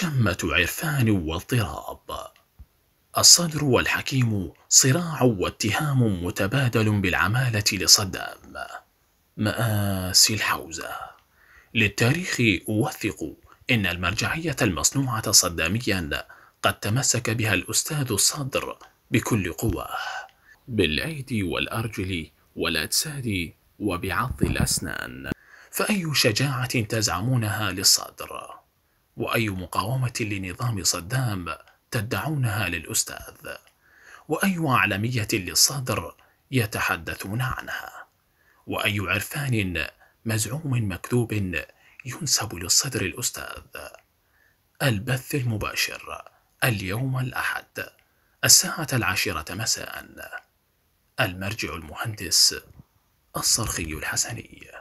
شمة عرفان واضطراب الصدر والحكيم صراع واتهام متبادل بالعمالة لصدام مآسي الحوزة للتاريخ أوثق إن المرجعية المصنوعة صداميا قد تمسك بها الأستاذ الصدر بكل قواه بالأيدي والأرجل والأجساد وبعض الأسنان فأي شجاعة تزعمونها للصدر؟ واي مقاومه لنظام صدام تدعونها للاستاذ واي اعلاميه للصدر يتحدثون عنها واي عرفان مزعوم مكذوب ينسب للصدر الاستاذ البث المباشر اليوم الاحد الساعه العاشره مساء المرجع المهندس الصرخي الحسني